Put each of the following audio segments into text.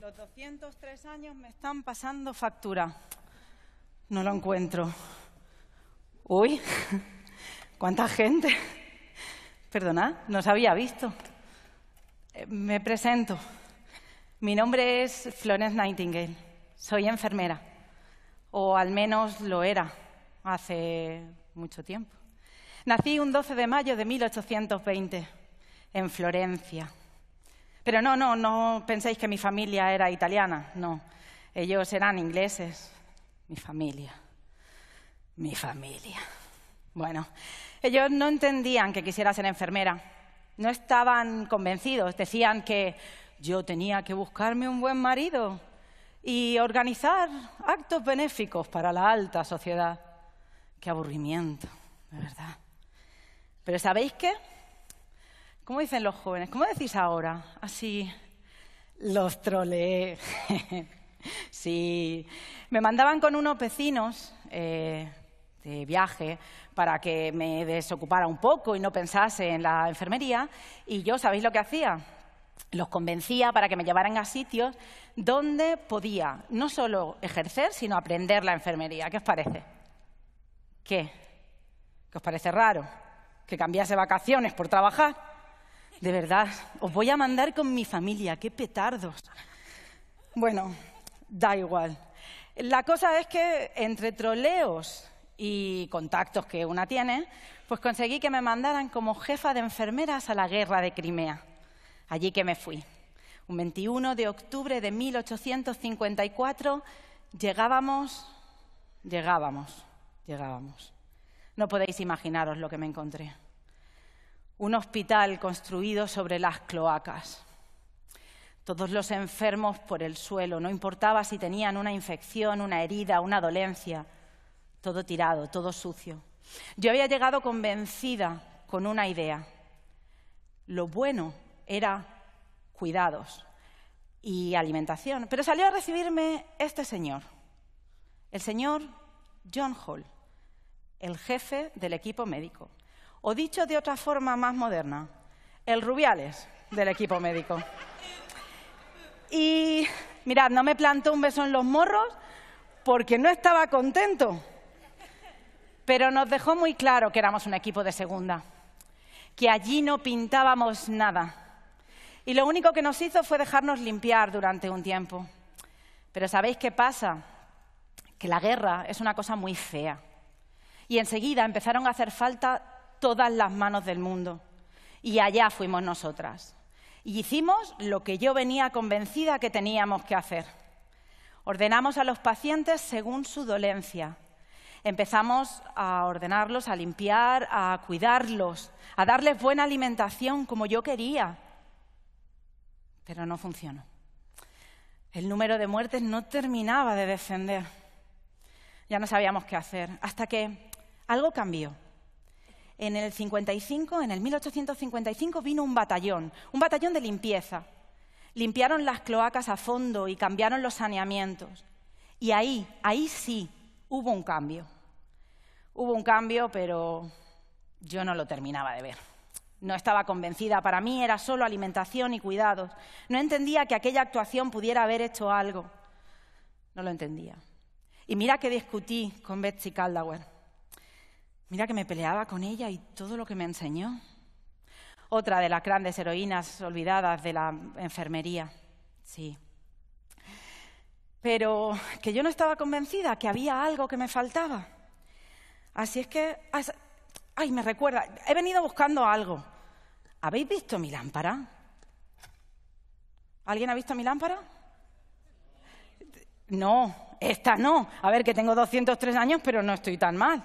Los 203 años me están pasando factura. No lo encuentro. Uy, cuánta gente. Perdonad, no os había visto. Eh, me presento. Mi nombre es Florence Nightingale. Soy enfermera, o al menos lo era hace mucho tiempo. Nací un 12 de mayo de 1820 en Florencia. Pero no, no, no penséis que mi familia era italiana, no. Ellos eran ingleses. Mi familia. Mi familia. Bueno, ellos no entendían que quisiera ser enfermera. No estaban convencidos. Decían que yo tenía que buscarme un buen marido y organizar actos benéficos para la alta sociedad. Qué aburrimiento, de verdad. Pero ¿sabéis qué? ¿Cómo dicen los jóvenes? ¿Cómo decís ahora? Así, los troleé. sí, me mandaban con unos vecinos eh, de viaje para que me desocupara un poco y no pensase en la enfermería. Y yo, ¿sabéis lo que hacía? Los convencía para que me llevaran a sitios donde podía no solo ejercer, sino aprender la enfermería. ¿Qué os parece? ¿Qué? ¿Qué os parece raro? ¿Que cambiase vacaciones por trabajar? De verdad, os voy a mandar con mi familia, qué petardos. Bueno, da igual. La cosa es que entre troleos y contactos que una tiene, pues conseguí que me mandaran como jefa de enfermeras a la guerra de Crimea. Allí que me fui. Un 21 de octubre de 1854 llegábamos, llegábamos, llegábamos. No podéis imaginaros lo que me encontré un hospital construido sobre las cloacas. Todos los enfermos por el suelo, no importaba si tenían una infección, una herida, una dolencia, todo tirado, todo sucio. Yo había llegado convencida con una idea. Lo bueno era cuidados y alimentación, pero salió a recibirme este señor, el señor John Hall, el jefe del equipo médico. O dicho de otra forma más moderna, el Rubiales del equipo médico. Y mirad, no me plantó un beso en los morros porque no estaba contento, pero nos dejó muy claro que éramos un equipo de segunda, que allí no pintábamos nada. Y lo único que nos hizo fue dejarnos limpiar durante un tiempo. Pero ¿sabéis qué pasa? Que la guerra es una cosa muy fea. Y enseguida empezaron a hacer falta todas las manos del mundo. Y allá fuimos nosotras. Y hicimos lo que yo venía convencida que teníamos que hacer. Ordenamos a los pacientes según su dolencia. Empezamos a ordenarlos, a limpiar, a cuidarlos, a darles buena alimentación como yo quería. Pero no funcionó. El número de muertes no terminaba de descender. Ya no sabíamos qué hacer, hasta que algo cambió en el 55, en el 1855 vino un batallón, un batallón de limpieza. Limpiaron las cloacas a fondo y cambiaron los saneamientos. Y ahí, ahí sí hubo un cambio. Hubo un cambio, pero yo no lo terminaba de ver. No estaba convencida, para mí era solo alimentación y cuidados. No entendía que aquella actuación pudiera haber hecho algo. No lo entendía. Y mira que discutí con Betsy Caldauer. Mira que me peleaba con ella y todo lo que me enseñó. Otra de las grandes heroínas olvidadas de la enfermería. Sí. Pero que yo no estaba convencida, que había algo que me faltaba. Así es que... Ay, me recuerda, he venido buscando algo. ¿Habéis visto mi lámpara? ¿Alguien ha visto mi lámpara? No, esta no. A ver, que tengo 203 años, pero no estoy tan mal.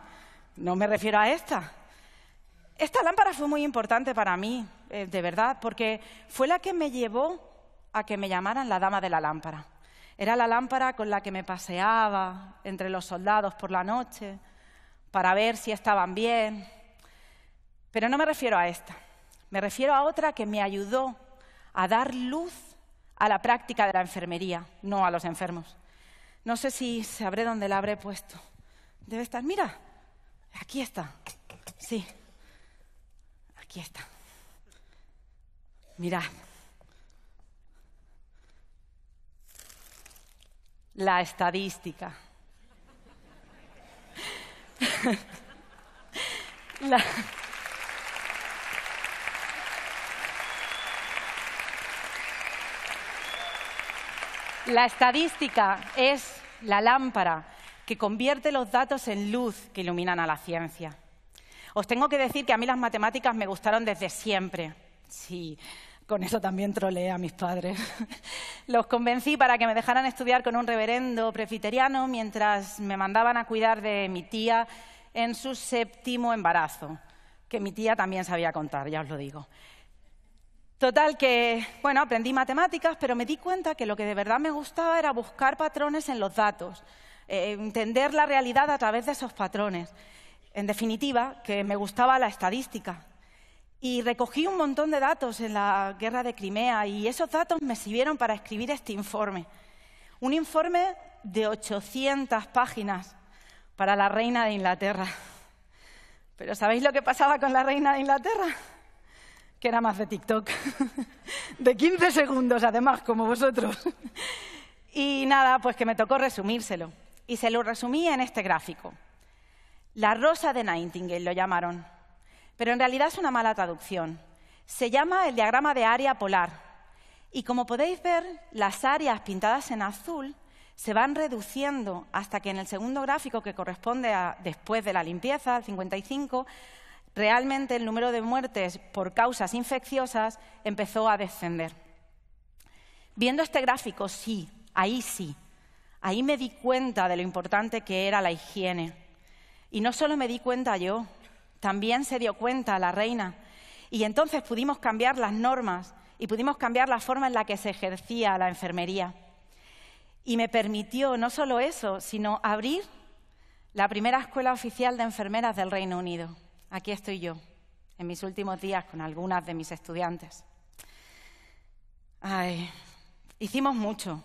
No me refiero a esta. Esta lámpara fue muy importante para mí, eh, de verdad, porque fue la que me llevó a que me llamaran la dama de la lámpara. Era la lámpara con la que me paseaba entre los soldados por la noche para ver si estaban bien. Pero no me refiero a esta, me refiero a otra que me ayudó a dar luz a la práctica de la enfermería, no a los enfermos. No sé si sabré dónde la habré puesto. Debe estar, mira, Aquí está. Sí. Aquí está. Mira, La estadística. La... La estadística es la lámpara que convierte los datos en luz que iluminan a la ciencia. Os tengo que decir que a mí las matemáticas me gustaron desde siempre. Sí, con eso también troleé a mis padres. Los convencí para que me dejaran estudiar con un reverendo presbiteriano mientras me mandaban a cuidar de mi tía en su séptimo embarazo, que mi tía también sabía contar, ya os lo digo. Total que, bueno, aprendí matemáticas, pero me di cuenta que lo que de verdad me gustaba era buscar patrones en los datos eh, entender la realidad a través de esos patrones. En definitiva, que me gustaba la estadística. Y recogí un montón de datos en la guerra de Crimea y esos datos me sirvieron para escribir este informe. Un informe de 800 páginas para la reina de Inglaterra. Pero ¿sabéis lo que pasaba con la reina de Inglaterra? Que era más de TikTok. De 15 segundos, además, como vosotros. Y nada, pues que me tocó resumírselo y se lo resumí en este gráfico. La rosa de Nightingale lo llamaron, pero en realidad es una mala traducción. Se llama el diagrama de área polar y como podéis ver, las áreas pintadas en azul se van reduciendo hasta que en el segundo gráfico que corresponde a después de la limpieza, el 55, realmente el número de muertes por causas infecciosas empezó a descender. Viendo este gráfico, sí, ahí sí, Ahí me di cuenta de lo importante que era la higiene. Y no solo me di cuenta yo, también se dio cuenta la reina. Y entonces pudimos cambiar las normas y pudimos cambiar la forma en la que se ejercía la enfermería. Y me permitió no solo eso, sino abrir la primera escuela oficial de enfermeras del Reino Unido. Aquí estoy yo, en mis últimos días con algunas de mis estudiantes. Ay, hicimos mucho,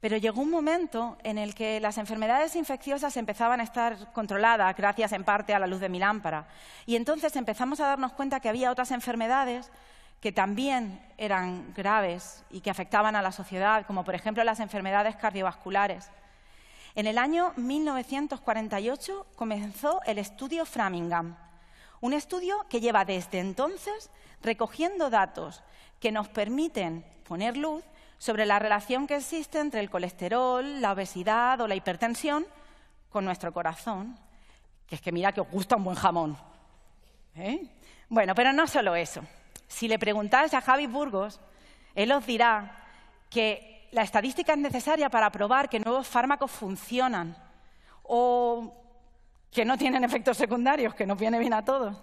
pero llegó un momento en el que las enfermedades infecciosas empezaban a estar controladas, gracias en parte a la luz de mi lámpara. Y entonces empezamos a darnos cuenta que había otras enfermedades que también eran graves y que afectaban a la sociedad, como por ejemplo las enfermedades cardiovasculares. En el año 1948 comenzó el estudio Framingham, un estudio que lleva desde entonces recogiendo datos que nos permiten poner luz sobre la relación que existe entre el colesterol, la obesidad o la hipertensión con nuestro corazón. Que es que mira que os gusta un buen jamón. ¿Eh? Bueno, pero no solo eso. Si le preguntáis a Javi Burgos, él os dirá que la estadística es necesaria para probar que nuevos fármacos funcionan o que no tienen efectos secundarios, que nos viene bien a todos.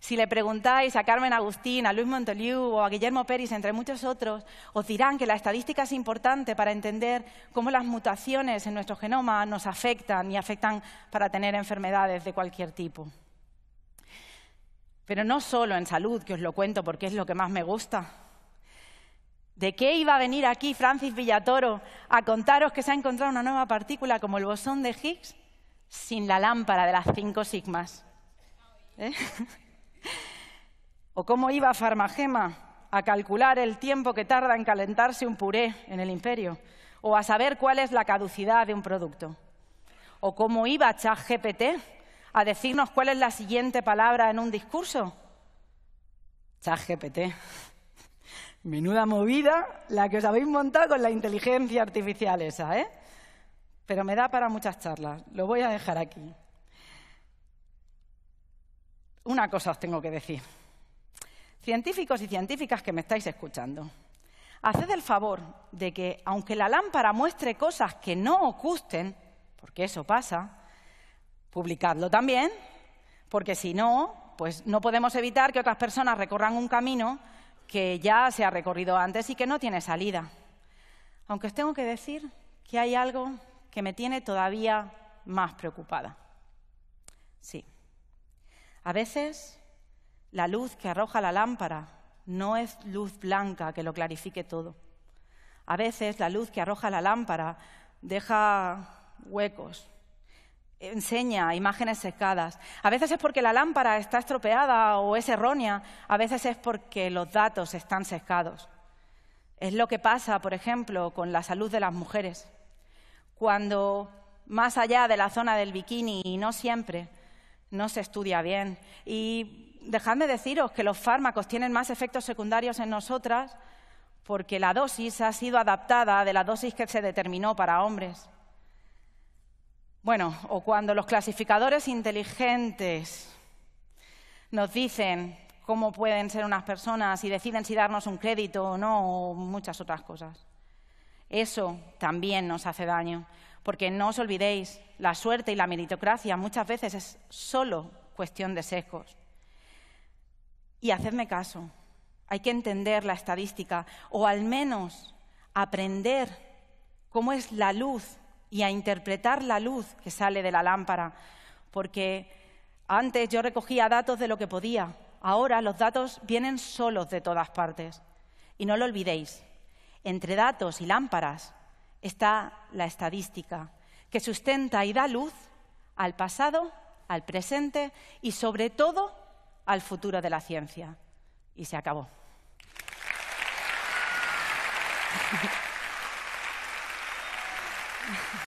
Si le preguntáis a Carmen Agustín, a Luis Montoliu o a Guillermo Pérez, entre muchos otros, os dirán que la estadística es importante para entender cómo las mutaciones en nuestro genoma nos afectan y afectan para tener enfermedades de cualquier tipo. Pero no solo en salud, que os lo cuento porque es lo que más me gusta. ¿De qué iba a venir aquí Francis Villatoro a contaros que se ha encontrado una nueva partícula como el bosón de Higgs sin la lámpara de las cinco sigmas? ¿Eh? ¿O cómo iba Farmagema a calcular el tiempo que tarda en calentarse un puré en el imperio? ¿O a saber cuál es la caducidad de un producto? ¿O cómo iba ChatGPT a decirnos cuál es la siguiente palabra en un discurso? ChatGPT. Menuda movida la que os habéis montado con la inteligencia artificial esa, ¿eh? Pero me da para muchas charlas. Lo voy a dejar aquí. Una cosa os tengo que decir. Científicos y científicas que me estáis escuchando, haced el favor de que, aunque la lámpara muestre cosas que no os gusten, porque eso pasa, publicadlo también, porque si no, pues no podemos evitar que otras personas recorran un camino que ya se ha recorrido antes y que no tiene salida. Aunque os tengo que decir que hay algo que me tiene todavía más preocupada. Sí. A veces la luz que arroja la lámpara no es luz blanca que lo clarifique todo. A veces la luz que arroja la lámpara deja huecos, enseña imágenes secadas. A veces es porque la lámpara está estropeada o es errónea, a veces es porque los datos están secados. Es lo que pasa, por ejemplo, con la salud de las mujeres. Cuando más allá de la zona del bikini, y no siempre, no se estudia bien dejadme deciros que los fármacos tienen más efectos secundarios en nosotras porque la dosis ha sido adaptada de la dosis que se determinó para hombres. Bueno, o cuando los clasificadores inteligentes nos dicen cómo pueden ser unas personas y deciden si darnos un crédito o no, o muchas otras cosas. Eso también nos hace daño, porque no os olvidéis, la suerte y la meritocracia muchas veces es solo cuestión de sesgos. Y hacedme caso, hay que entender la estadística o al menos aprender cómo es la luz y a interpretar la luz que sale de la lámpara, porque antes yo recogía datos de lo que podía, ahora los datos vienen solos de todas partes. Y no lo olvidéis, entre datos y lámparas está la estadística, que sustenta y da luz al pasado, al presente y sobre todo al futuro de la ciencia. Y se acabó.